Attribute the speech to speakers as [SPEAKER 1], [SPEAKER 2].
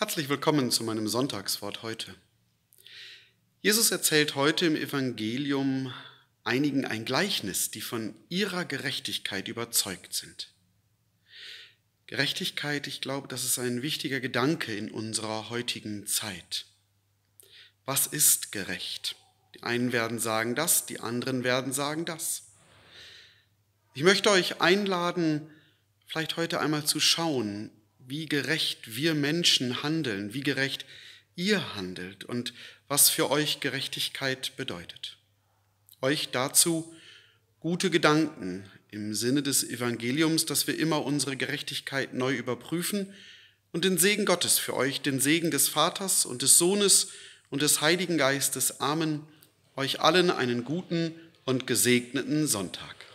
[SPEAKER 1] Herzlich willkommen zu meinem Sonntagswort heute. Jesus erzählt heute im Evangelium einigen ein Gleichnis, die von ihrer Gerechtigkeit überzeugt sind. Gerechtigkeit, ich glaube, das ist ein wichtiger Gedanke in unserer heutigen Zeit. Was ist gerecht? Die einen werden sagen das, die anderen werden sagen das. Ich möchte euch einladen, vielleicht heute einmal zu schauen, wie gerecht wir Menschen handeln, wie gerecht ihr handelt und was für euch Gerechtigkeit bedeutet. Euch dazu gute Gedanken im Sinne des Evangeliums, dass wir immer unsere Gerechtigkeit neu überprüfen und den Segen Gottes für euch, den Segen des Vaters und des Sohnes und des Heiligen Geistes. Amen. Euch allen einen guten und gesegneten Sonntag.